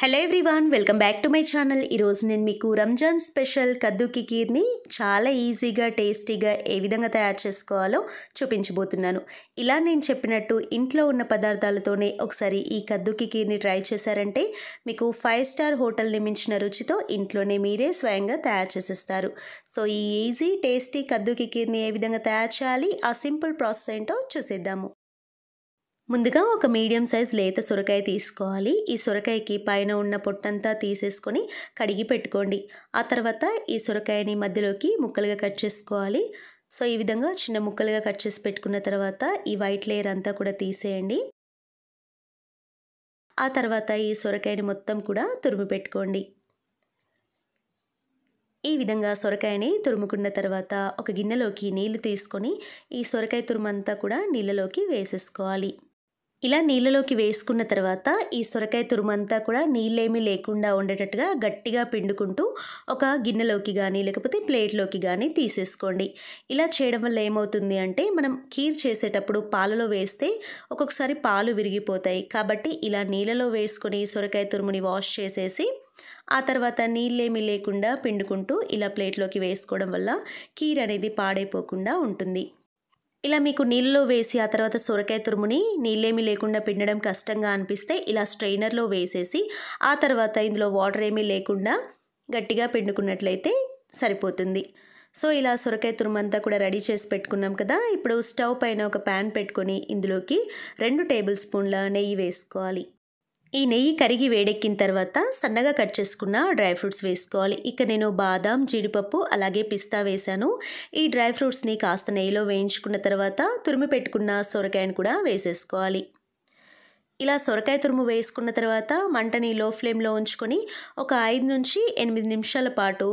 hello everyone welcome back to my channel ఈరోజు నేను మీకు రంజాన్ స్పెషల్ కద్దు కికీర్ని చాలా ఈజీగా టేస్టీగా ఏ విధంగా తయారు చేసుకోవాలో చూపించబోతున్నాను ఇలా నేను చెప్పినట్టు ఇంట్లో ఉన్న పదార్థాలతోనే ఒకసారి ఈ కద్దు కికీర్ని ట్రై చేశారంటే మీకు ఫైవ్ స్టార్ హోటల్ మించిన రుచితో ఇంట్లోనే మీరే స్వయంగా తయారు చేసేస్తారు సో ఈ ఈజీ టేస్టీ కద్దు కికీర్ని ఏ విధంగా తయారు చేయాలి ఆ సింపుల్ ప్రాసెస్ ఏంటో చూసేద్దాము ముందుగా ఒక మీడియం సైజ్ లేత సొరకాయ తీసుకోవాలి ఈ సొరకాయకి పైన ఉన్న పొట్టంతా తీసేసుకొని కడిగి పెట్టుకోండి ఆ తర్వాత ఈ సొరకాయని మధ్యలోకి ముక్కలుగా కట్ చేసుకోవాలి సో ఈ విధంగా చిన్న ముక్కలుగా కట్ చేసి పెట్టుకున్న తర్వాత ఈ వైట్ లేయర్ అంతా కూడా తీసేయండి ఆ తర్వాత ఈ సొరకాయని మొత్తం కూడా తురుము పెట్టుకోండి ఈ విధంగా సొరకాయని తురుముకున్న తర్వాత ఒక గిన్నెలోకి నీళ్లు తీసుకొని ఈ సొరకాయ తురుమంతా కూడా నీళ్ళలోకి వేసేసుకోవాలి ఇలా నీళ్ళలోకి వేసుకున్న తర్వాత ఈ సొరకాయ తురుమంతా కూడా నీళ్ళేమీ లేకుండా ఉండేటట్టుగా గట్టిగా పిండుకుంటూ ఒక గిన్నెలోకి కానీ లేకపోతే ప్లేట్లోకి కానీ తీసేసుకోండి ఇలా చేయడం వల్ల ఏమవుతుంది అంటే మనం కీర్ చేసేటప్పుడు పాలలో వేస్తే ఒక్కొక్కసారి పాలు విరిగిపోతాయి కాబట్టి ఇలా నీళ్ళలో వేసుకొని సొరకాయ తురుముని వాష్ చేసేసి ఆ తర్వాత నీళ్ళేమీ లేకుండా పిండుకుంటూ ఇలా ప్లేట్లోకి వేసుకోవడం వల్ల కీర్ అనేది పాడైపోకుండా ఉంటుంది ఇలా మీకు నీళ్ళలో వేసి ఆ తర్వాత సొరకాయ తురుముని నీళ్ళేమీ లేకుండా పిండడం కష్టంగా అనిపిస్తే ఇలా స్ట్రైనర్లో వేసేసి ఆ తర్వాత ఇందులో వాటర్ ఏమీ లేకుండా గట్టిగా పిండుకున్నట్లయితే సరిపోతుంది సో ఇలా సొరకాయ తురుమంతా కూడా రెడీ చేసి పెట్టుకున్నాం కదా ఇప్పుడు స్టవ్ పైన ఒక ప్యాన్ పెట్టుకొని ఇందులోకి రెండు టేబుల్ స్పూన్ల నెయ్యి వేసుకోవాలి ఈ నెయ్యి కరిగి వేడెక్కిన తర్వాత సన్నగా కట్ చేసుకున్న డ్రై ఫ్రూట్స్ వేసుకోవాలి ఇక నేను బాదాం జీడిపప్పు అలాగే పిస్తా వేశాను ఈ డ్రై ఫ్రూట్స్ని కాస్త నెయ్యిలో వేయించుకున్న తర్వాత తురిమి పెట్టుకున్న సొరకాయను కూడా వేసేసుకోవాలి ఇలా సొరకాయ తురుము వేసుకున్న తర్వాత మంటని లో ఫ్లేమ్లో ఉంచుకొని ఒక ఐదు నుంచి ఎనిమిది నిమిషాల పాటు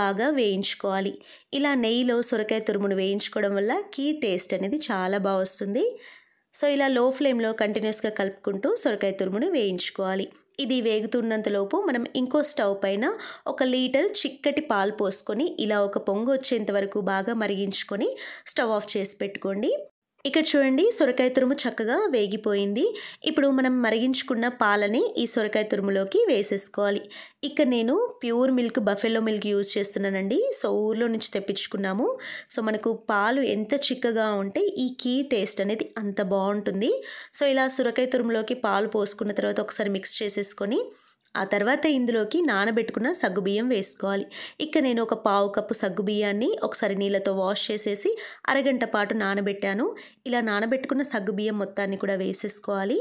బాగా వేయించుకోవాలి ఇలా నెయ్యిలో సొరకాయ తురుమును వేయించుకోవడం వల్ల కీ టేస్ట్ అనేది చాలా బాగా వస్తుంది సో ఇలా లో ఫ్లేమ్లో కంటిన్యూస్గా కలుపుకుంటూ సొరకాయ తురుమును వేయించుకోవాలి ఇది వేగుతున్నంతలోపు మనం ఇంకో స్టవ్ పైన ఒక లీటర్ చిక్కటి పాలు పోసుకొని ఇలా ఒక పొంగు వచ్చేంత వరకు బాగా మరిగించుకొని స్టవ్ ఆఫ్ చేసి పెట్టుకోండి ఇక్కడ చూడండి సొరకాయ తురుము చక్కగా వేగిపోయింది ఇప్పుడు మనం మరిగించుకున్న పాలని ఈ సొరకాయ తురుములోకి వేసేసుకోవాలి ఇక్కడ నేను pure milk buffalo milk use చేస్తున్నానండి సో ఊర్లో నుంచి తెప్పించుకున్నాము సో మనకు పాలు ఎంత చిక్కగా ఉంటే ఈ కీ టేస్ట్ అనేది అంత బాగుంటుంది సో ఇలా సొరకాయ తురుములోకి పాలు పోసుకున్న తర్వాత ఒకసారి మిక్స్ చేసేసుకొని ఆ తర్వాత ఇందులోకి నానబెట్టుకున్న సగ్గుబియ్యం వేసుకోవాలి ఇక నేను ఒక పావు కప్పు సగ్గుబియ్యాన్ని ఒకసారి నీళ్ళతో వాష్ చేసేసి అరగంట పాటు నానబెట్టాను ఇలా నానబెట్టుకున్న సగ్గుబియ్యం మొత్తాన్ని కూడా వేసేసుకోవాలి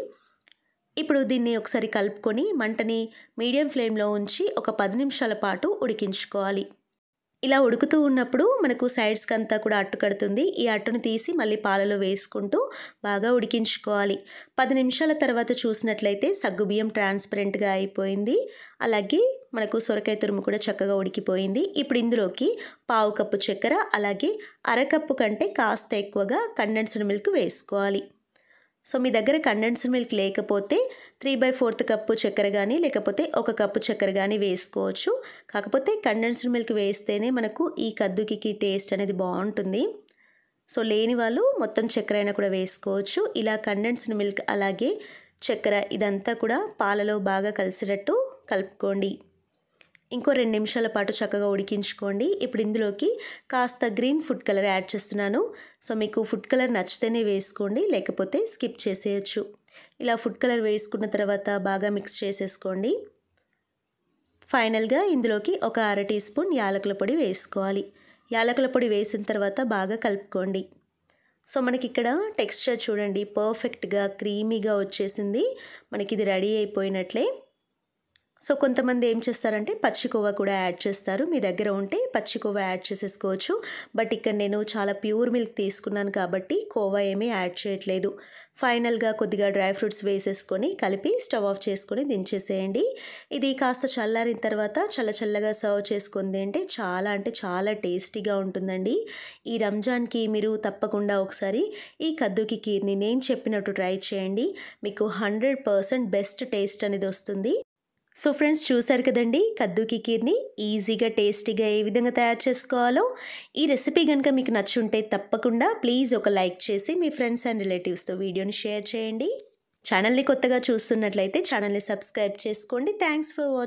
ఇప్పుడు దీన్ని ఒకసారి కలుపుకొని మంటని మీడియం ఫ్లేమ్లో ఉంచి ఒక పది నిమిషాల పాటు ఉడికించుకోవాలి ఇలా ఉడుకుతూ ఉన్నప్పుడు మనకు సైడ్స్కి అంతా కూడా అట్టు కడుతుంది ఈ అట్టును తీసి మళ్ళీ పాలలో వేసుకుంటూ బాగా ఉడికించుకోవాలి పది నిమిషాల తర్వాత చూసినట్లయితే సగ్గుబియ్యం ట్రాన్స్పరెంట్గా అయిపోయింది అలాగే మనకు సొరకాయ తురుము కూడా చక్కగా ఉడికిపోయింది ఇప్పుడు ఇందులోకి పావు కప్పు చక్కెర అలాగే అరకప్పు కంటే కాస్త ఎక్కువగా కండెన్స్డ్ మిల్క్ వేసుకోవాలి సో మీ దగ్గర కండెన్స్డ్ మిల్క్ లేకపోతే త్రీ బై ఫోర్త్ కప్పు చక్కెర కానీ లేకపోతే ఒక కప్పు చక్కెర కానీ వేసుకోవచ్చు కాకపోతే కండెన్స్డ్ మిల్క్ వేస్తేనే మనకు ఈ కద్దుకి టేస్ట్ అనేది బాగుంటుంది సో లేని వాళ్ళు మొత్తం చక్కెర అయినా కూడా వేసుకోవచ్చు ఇలా కండెన్స్డ్ మిల్క్ అలాగే చక్కెర ఇదంతా కూడా పాలలో బాగా కలిసినట్టు కలుపుకోండి ఇంకో రెండు నిమిషాల పాటు చక్కగా ఉడికించుకోండి ఇప్పుడు ఇందులోకి కాస్త గ్రీన్ ఫుడ్ కలర్ యాడ్ చేస్తున్నాను సో మీకు ఫుడ్ కలర్ నచ్చితేనే వేసుకోండి లేకపోతే స్కిప్ చేసేయచ్చు ఇలా ఫుడ్ కలర్ వేసుకున్న తర్వాత బాగా మిక్స్ చేసేసుకోండి ఫైనల్గా ఇందులోకి ఒక అర టీ స్పూన్ యాలకుల పొడి వేసుకోవాలి యాలకుల పొడి వేసిన తర్వాత బాగా కలుపుకోండి సో మనకి ఇక్కడ టెక్స్చర్ చూడండి పర్ఫెక్ట్గా క్రీమీగా వచ్చేసింది మనకి ఇది రెడీ అయిపోయినట్లే సో కొంతమంది ఏం చేస్తారంటే పచ్చికోవా కూడా యాడ్ చేస్తారు మీ దగ్గర ఉంటే పచ్చికోవా యాడ్ చేసేసుకోవచ్చు బట్ ఇక్కడ నేను చాలా ప్యూర్ మిల్క్ తీసుకున్నాను కాబట్టి కోవా ఏమీ యాడ్ చేయట్లేదు ఫైనల్గా కొద్దిగా డ్రై ఫ్రూట్స్ వేసేసుకొని కలిపి స్టవ్ ఆఫ్ చేసుకొని దించేసేయండి ఇది కాస్త చల్లారిన తర్వాత చల్ల చల్లగా సర్వ్ చేసుకుంది అంటే చాలా అంటే చాలా టేస్టీగా ఉంటుందండి ఈ రంజాన్కి మీరు తప్పకుండా ఒకసారి ఈ కద్దుకి కీర్ని నేను చెప్పినట్టు ట్రై చేయండి మీకు హండ్రెడ్ పర్సెంట్ బెస్ట్ టేస్ట్ అనేది వస్తుంది సో ఫ్రెండ్స్ చూసారు కదండి కద్దు కికీర్ని ఈజీగా టేస్టీగా ఏ విధంగా తయారు చేసుకోవాలో ఈ రెసిపీ కనుక మీకు నచ్చుంటే తప్పకుండా ప్లీజ్ ఒక లైక్ చేసి మీ ఫ్రెండ్స్ అండ్ రిలేటివ్స్తో వీడియోని షేర్ చేయండి ఛానల్ని కొత్తగా చూస్తున్నట్లయితే ఛానల్ని సబ్స్క్రైబ్ చేసుకోండి థ్యాంక్స్ ఫర్ వాచింగ్